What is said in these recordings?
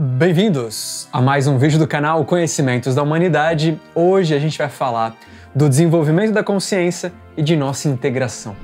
Bem-vindos a mais um vídeo do canal Conhecimentos da Humanidade. Hoje a gente vai falar do desenvolvimento da consciência e de nossa integração.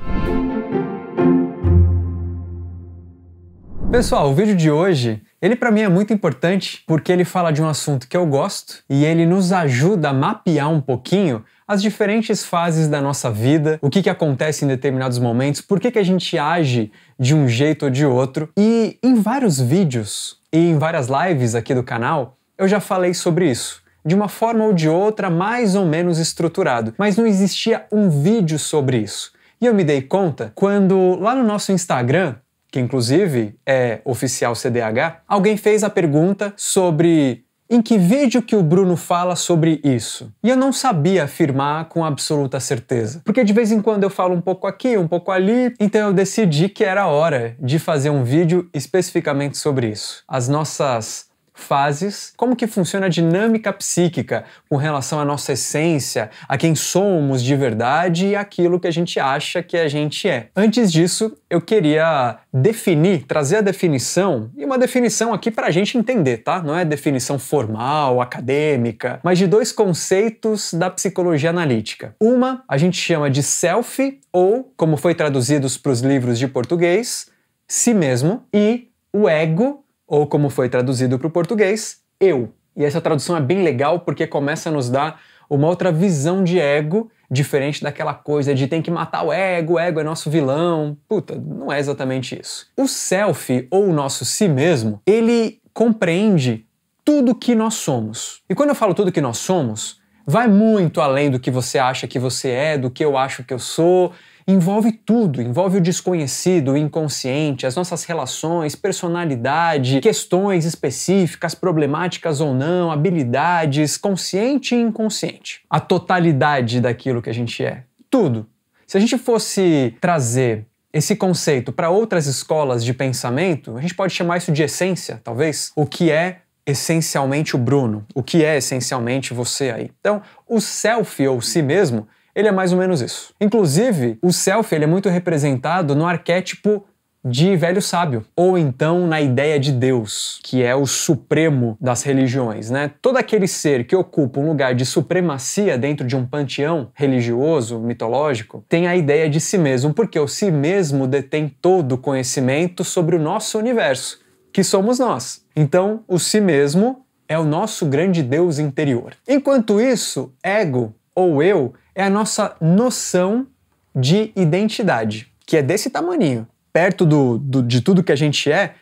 Pessoal, o vídeo de hoje, ele para mim é muito importante porque ele fala de um assunto que eu gosto e ele nos ajuda a mapear um pouquinho as diferentes fases da nossa vida, o que, que acontece em determinados momentos, por que, que a gente age de um jeito ou de outro. E em vários vídeos e em várias lives aqui do canal, eu já falei sobre isso de uma forma ou de outra, mais ou menos estruturado, mas não existia um vídeo sobre isso. E eu me dei conta quando lá no nosso Instagram, que inclusive é oficial CDH, alguém fez a pergunta sobre em que vídeo que o Bruno fala sobre isso? E eu não sabia afirmar com absoluta certeza, porque de vez em quando eu falo um pouco aqui, um pouco ali, então eu decidi que era hora de fazer um vídeo especificamente sobre isso. As nossas fases, como que funciona a dinâmica psíquica com relação à nossa essência, a quem somos de verdade e aquilo que a gente acha que a gente é. Antes disso, eu queria definir, trazer a definição, e uma definição aqui para a gente entender, tá? Não é definição formal, acadêmica, mas de dois conceitos da psicologia analítica. Uma a gente chama de self, ou, como foi traduzido para os livros de português, si mesmo, e o ego, ou como foi traduzido para o português, eu. E essa tradução é bem legal porque começa a nos dar uma outra visão de ego, diferente daquela coisa de tem que matar o ego, o ego é nosso vilão. Puta, não é exatamente isso. O self, ou o nosso si mesmo, ele compreende tudo que nós somos. E quando eu falo tudo que nós somos, vai muito além do que você acha que você é, do que eu acho que eu sou envolve tudo, envolve o desconhecido, o inconsciente, as nossas relações, personalidade, questões específicas, problemáticas ou não, habilidades, consciente e inconsciente. A totalidade daquilo que a gente é. Tudo. Se a gente fosse trazer esse conceito para outras escolas de pensamento, a gente pode chamar isso de essência, talvez, o que é essencialmente o Bruno, o que é essencialmente você aí. Então, o self ou si mesmo ele é mais ou menos isso. Inclusive, o self ele é muito representado no arquétipo de velho sábio, ou então na ideia de Deus, que é o supremo das religiões, né? Todo aquele ser que ocupa um lugar de supremacia dentro de um panteão religioso, mitológico, tem a ideia de si mesmo, porque o si mesmo detém todo o conhecimento sobre o nosso universo, que somos nós. Então, o si mesmo é o nosso grande Deus interior. Enquanto isso, ego ou eu é a nossa noção de identidade, que é desse tamaninho. Perto do, do, de tudo que a gente é,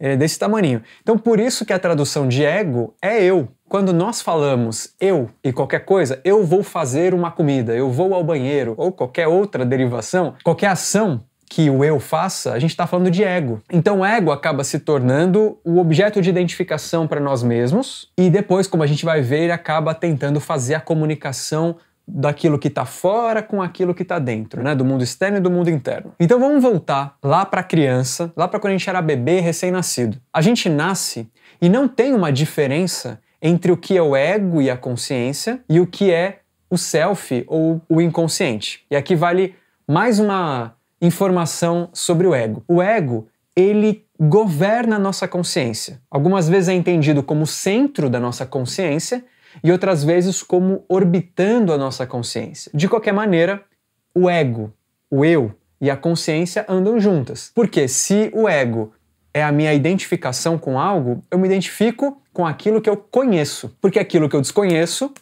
é desse tamaninho. Então, por isso que a tradução de ego é eu. Quando nós falamos eu e qualquer coisa, eu vou fazer uma comida, eu vou ao banheiro, ou qualquer outra derivação, qualquer ação que o eu faça, a gente está falando de ego. Então, o ego acaba se tornando o objeto de identificação para nós mesmos, e depois, como a gente vai ver, ele acaba tentando fazer a comunicação daquilo que está fora com aquilo que está dentro, né? Do mundo externo e do mundo interno. Então vamos voltar lá para a criança, lá para quando a gente era bebê recém-nascido. A gente nasce e não tem uma diferença entre o que é o ego e a consciência e o que é o self ou o inconsciente. E aqui vale mais uma informação sobre o ego. O ego, ele governa a nossa consciência. Algumas vezes é entendido como o centro da nossa consciência e outras vezes como orbitando a nossa consciência. De qualquer maneira, o ego, o eu e a consciência andam juntas. Porque se o ego é a minha identificação com algo, eu me identifico com aquilo que eu conheço. Porque aquilo que eu desconheço,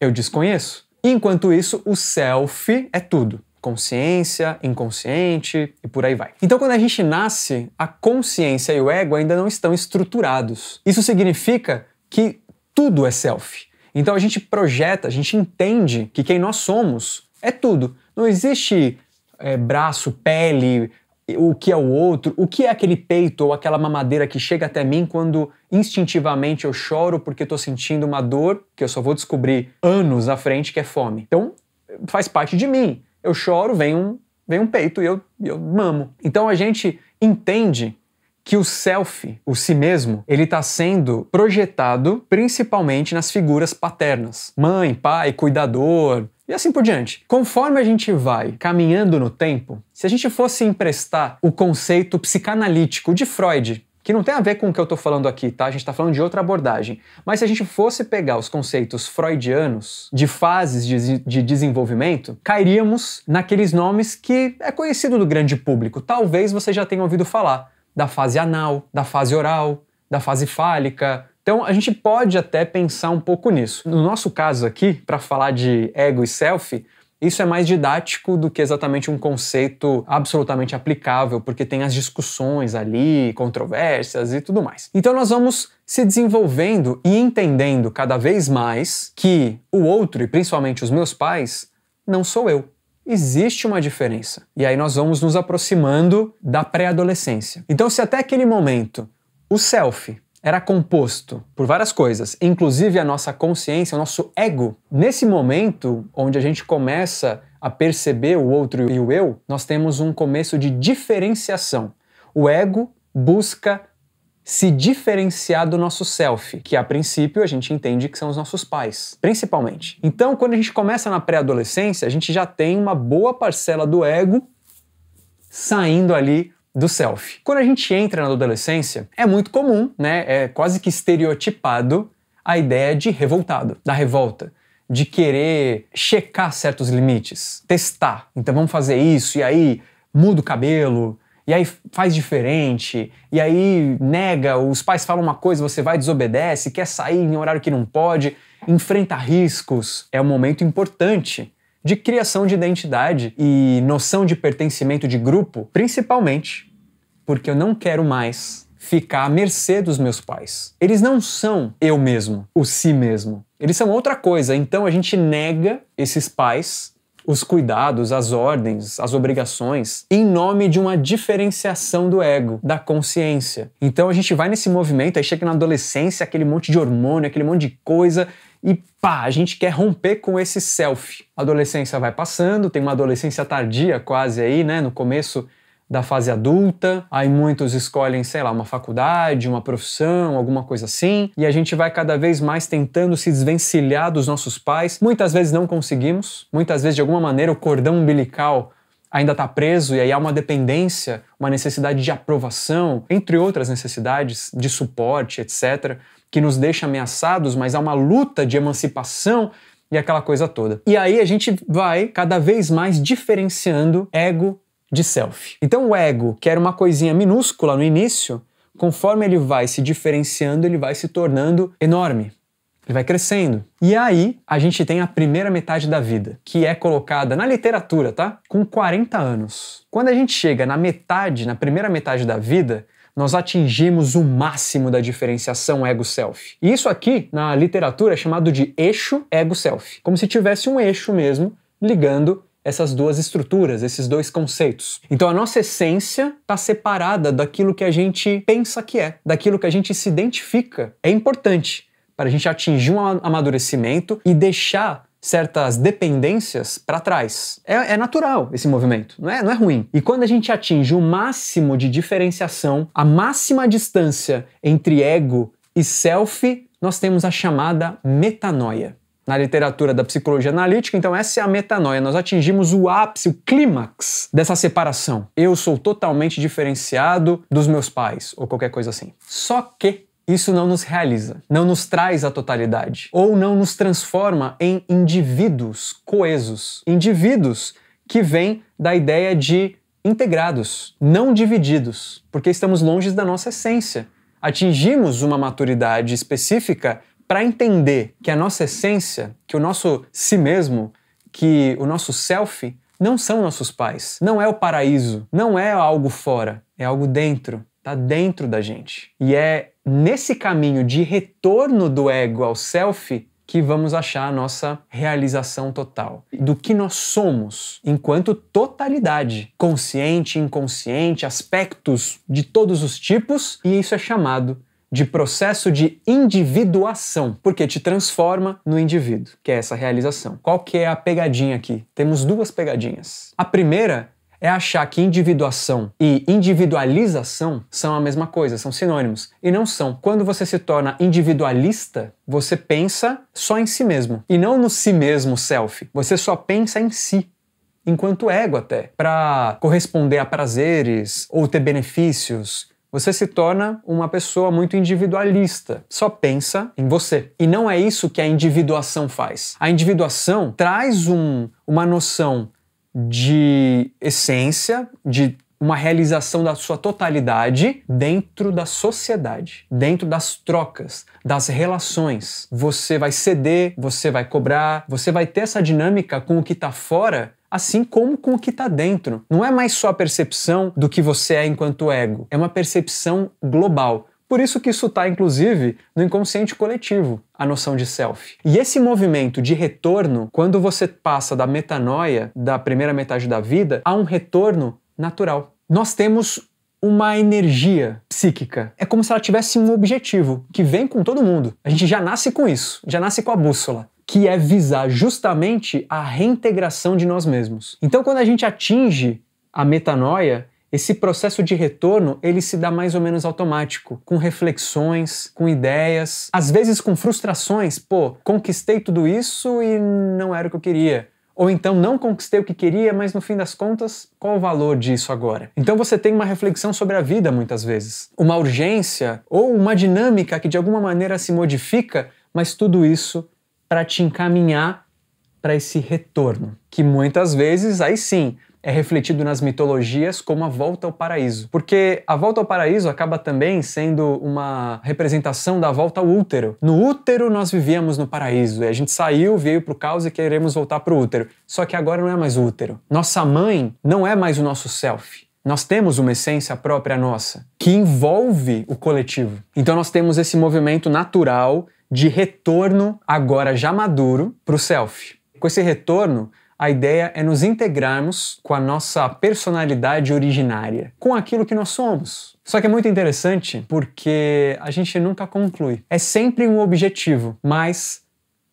eu desconheço. Enquanto isso, o self é tudo consciência, inconsciente e por aí vai. Então, quando a gente nasce, a consciência e o ego ainda não estão estruturados. Isso significa que tudo é self. Então a gente projeta, a gente entende que quem nós somos é tudo. Não existe é, braço, pele, o que é o outro, o que é aquele peito ou aquela mamadeira que chega até mim quando instintivamente eu choro porque estou sentindo uma dor que eu só vou descobrir anos à frente que é fome. Então faz parte de mim. Eu choro, vem um, vem um peito e eu, eu mamo. Então a gente entende que o self, o si mesmo, ele está sendo projetado principalmente nas figuras paternas. Mãe, pai, cuidador, e assim por diante. Conforme a gente vai caminhando no tempo, se a gente fosse emprestar o conceito psicanalítico de Freud, que não tem a ver com o que eu estou falando aqui, tá? A gente está falando de outra abordagem. Mas se a gente fosse pegar os conceitos freudianos de fases de, de desenvolvimento, cairíamos naqueles nomes que é conhecido do grande público. Talvez você já tenha ouvido falar da fase anal, da fase oral, da fase fálica. Então a gente pode até pensar um pouco nisso. No nosso caso aqui, para falar de ego e self, isso é mais didático do que exatamente um conceito absolutamente aplicável, porque tem as discussões ali, controvérsias e tudo mais. Então nós vamos se desenvolvendo e entendendo cada vez mais que o outro, e principalmente os meus pais, não sou eu existe uma diferença. E aí nós vamos nos aproximando da pré-adolescência. Então, se até aquele momento o self era composto por várias coisas, inclusive a nossa consciência, o nosso ego, nesse momento onde a gente começa a perceber o outro e o eu, nós temos um começo de diferenciação. O ego busca se diferenciar do nosso self, que a princípio a gente entende que são os nossos pais, principalmente. Então, quando a gente começa na pré-adolescência, a gente já tem uma boa parcela do ego saindo ali do self. Quando a gente entra na adolescência, é muito comum, né? É quase que estereotipado a ideia de revoltado, da revolta de querer checar certos limites, testar. Então vamos fazer isso, e aí muda o cabelo, e aí faz diferente, e aí nega, os pais falam uma coisa, você vai desobedece, quer sair em horário que não pode, enfrenta riscos. É um momento importante de criação de identidade e noção de pertencimento de grupo, principalmente porque eu não quero mais ficar à mercê dos meus pais. Eles não são eu mesmo, o si mesmo. Eles são outra coisa, então a gente nega esses pais os cuidados, as ordens, as obrigações, em nome de uma diferenciação do ego, da consciência. Então a gente vai nesse movimento, aí chega na adolescência, aquele monte de hormônio, aquele monte de coisa, e pá, a gente quer romper com esse self. A adolescência vai passando, tem uma adolescência tardia quase aí, né? No começo da fase adulta, aí muitos escolhem, sei lá, uma faculdade, uma profissão, alguma coisa assim, e a gente vai cada vez mais tentando se desvencilhar dos nossos pais. Muitas vezes não conseguimos, muitas vezes de alguma maneira o cordão umbilical ainda está preso e aí há uma dependência, uma necessidade de aprovação, entre outras necessidades de suporte, etc, que nos deixa ameaçados, mas há uma luta de emancipação e aquela coisa toda. E aí a gente vai cada vez mais diferenciando ego de self. Então o ego, que era uma coisinha minúscula no início, conforme ele vai se diferenciando, ele vai se tornando enorme. Ele vai crescendo. E aí, a gente tem a primeira metade da vida, que é colocada na literatura, tá? Com 40 anos. Quando a gente chega na metade, na primeira metade da vida, nós atingimos o máximo da diferenciação ego-self. E isso aqui, na literatura, é chamado de eixo ego-self. Como se tivesse um eixo mesmo ligando essas duas estruturas, esses dois conceitos. Então a nossa essência está separada daquilo que a gente pensa que é, daquilo que a gente se identifica. É importante para a gente atingir um amadurecimento e deixar certas dependências para trás. É, é, natural esse movimento, não é, não é ruim. E quando a gente atinge o máximo de diferenciação, a máxima distância entre ego e self, nós temos a chamada metanoia na literatura da psicologia analítica, então essa é a metanoia. Nós atingimos o ápice, o clímax dessa separação. Eu sou totalmente diferenciado dos meus pais, ou qualquer coisa assim. Só que isso não nos realiza, não nos traz a totalidade, ou não nos transforma em indivíduos coesos, indivíduos que vêm da ideia de integrados, não divididos, porque estamos longe da nossa essência. Atingimos uma maturidade específica para entender que a nossa essência, que o nosso si mesmo, que o nosso self não são nossos pais, não é o paraíso, não é algo fora, é algo dentro, tá dentro da gente. E é nesse caminho de retorno do ego ao self que vamos achar a nossa realização total, do que nós somos enquanto totalidade, consciente, inconsciente, aspectos de todos os tipos, e isso é chamado de processo de individuação, porque te transforma no indivíduo, que é essa realização. Qual que é a pegadinha aqui? Temos duas pegadinhas. A primeira é achar que individuação e individualização são a mesma coisa, são sinônimos. E não são. Quando você se torna individualista, você pensa só em si mesmo e não no si mesmo self. Você só pensa em si enquanto ego até, para corresponder a prazeres ou ter benefícios você se torna uma pessoa muito individualista, só pensa em você. E não é isso que a individuação faz. A individuação traz um, uma noção de essência, de uma realização da sua totalidade dentro da sociedade, dentro das trocas, das relações. Você vai ceder, você vai cobrar, você vai ter essa dinâmica com o que está fora assim como com o que está dentro. Não é mais só a percepção do que você é enquanto ego, é uma percepção global. Por isso que isso está, inclusive, no inconsciente coletivo, a noção de self. E esse movimento de retorno, quando você passa da metanoia, da primeira metade da vida, a um retorno natural. Nós temos uma energia psíquica. É como se ela tivesse um objetivo que vem com todo mundo. A gente já nasce com isso, já nasce com a bússola que é visar justamente a reintegração de nós mesmos. Então, quando a gente atinge a metanoia, esse processo de retorno, ele se dá mais ou menos automático, com reflexões, com ideias, às vezes com frustrações, pô, conquistei tudo isso e não era o que eu queria. Ou então não conquistei o que queria, mas no fim das contas, qual o valor disso agora? Então você tem uma reflexão sobre a vida muitas vezes, uma urgência ou uma dinâmica que de alguma maneira se modifica, mas tudo isso para te encaminhar para esse retorno, que muitas vezes, aí sim, é refletido nas mitologias como a volta ao paraíso. Porque a volta ao paraíso acaba também sendo uma representação da volta ao útero. No útero nós vivíamos no paraíso, e a gente saiu, veio para o caos e queremos voltar para o útero. Só que agora não é mais útero. Nossa mãe não é mais o nosso self. Nós temos uma essência própria nossa, que envolve o coletivo. Então nós temos esse movimento natural de retorno, agora já maduro, para o self. Com esse retorno, a ideia é nos integrarmos com a nossa personalidade originária, com aquilo que nós somos. Só que é muito interessante porque a gente nunca conclui. É sempre um objetivo, mas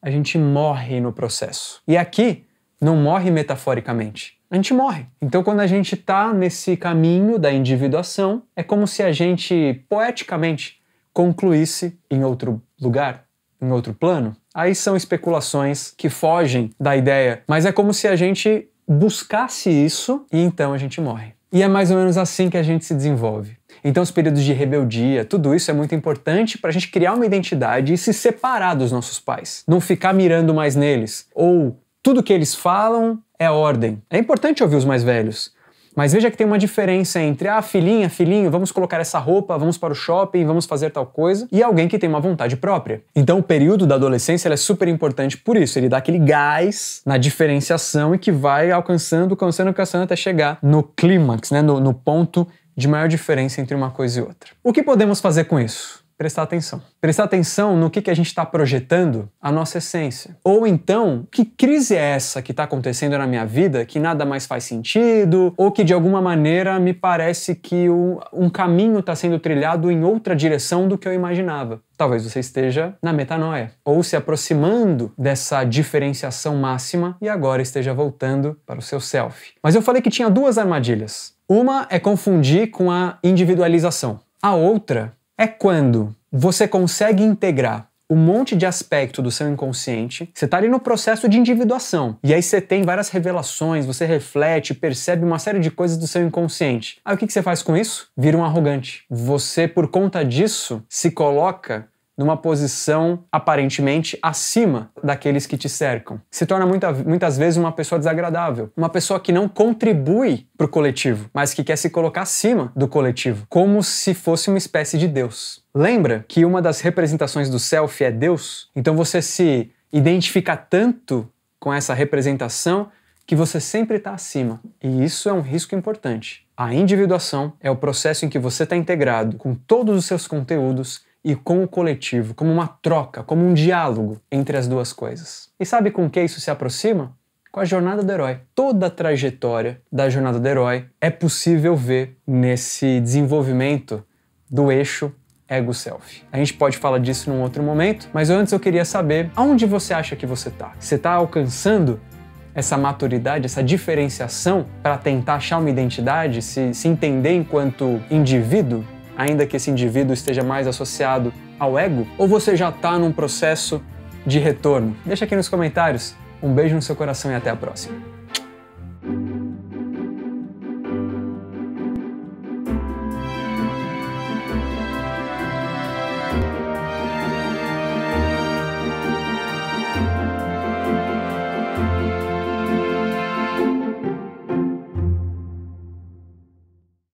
a gente morre no processo. E aqui não morre metaforicamente. A gente morre. Então, quando a gente está nesse caminho da individuação, é como se a gente poeticamente concluísse em outro lugar em outro plano? Aí são especulações que fogem da ideia, mas é como se a gente buscasse isso e então a gente morre. E é mais ou menos assim que a gente se desenvolve. Então, os períodos de rebeldia, tudo isso é muito importante para a gente criar uma identidade e se separar dos nossos pais. Não ficar mirando mais neles. Ou tudo que eles falam é ordem. É importante ouvir os mais velhos, mas veja que tem uma diferença entre, ah, filhinha, filhinho, vamos colocar essa roupa, vamos para o shopping, vamos fazer tal coisa, e alguém que tem uma vontade própria. Então o período da adolescência é super importante por isso, ele dá aquele gás na diferenciação e que vai alcançando, alcançando, alcançando até chegar no clímax, né, no, no ponto de maior diferença entre uma coisa e outra. O que podemos fazer com isso? prestar atenção. Prestar atenção no que, que a gente está projetando a nossa essência. Ou então, que crise é essa que está acontecendo na minha vida que nada mais faz sentido, ou que de alguma maneira me parece que o, um caminho está sendo trilhado em outra direção do que eu imaginava. Talvez você esteja na metanoia, ou se aproximando dessa diferenciação máxima e agora esteja voltando para o seu self. Mas eu falei que tinha duas armadilhas. Uma é confundir com a individualização. A outra é quando você consegue integrar um monte de aspecto do seu inconsciente. Você está ali no processo de individuação. E aí você tem várias revelações, você reflete, percebe uma série de coisas do seu inconsciente. Aí o que, que você faz com isso? Vira um arrogante. Você, por conta disso, se coloca numa posição aparentemente acima daqueles que te cercam. Se torna muita, muitas vezes uma pessoa desagradável, uma pessoa que não contribui para o coletivo, mas que quer se colocar acima do coletivo, como se fosse uma espécie de Deus. Lembra que uma das representações do self é Deus? Então você se identifica tanto com essa representação que você sempre está acima. E isso é um risco importante. A individuação é o processo em que você está integrado com todos os seus conteúdos e com o coletivo, como uma troca, como um diálogo entre as duas coisas. E sabe com que isso se aproxima? Com a jornada do herói. Toda a trajetória da jornada do herói é possível ver nesse desenvolvimento do eixo ego-self. A gente pode falar disso num outro momento, mas antes eu queria saber aonde você acha que você está. Você está alcançando essa maturidade, essa diferenciação para tentar achar uma identidade, se, se entender enquanto indivíduo? ainda que esse indivíduo esteja mais associado ao ego? Ou você já está num processo de retorno? Deixa aqui nos comentários. Um beijo no seu coração e até a próxima.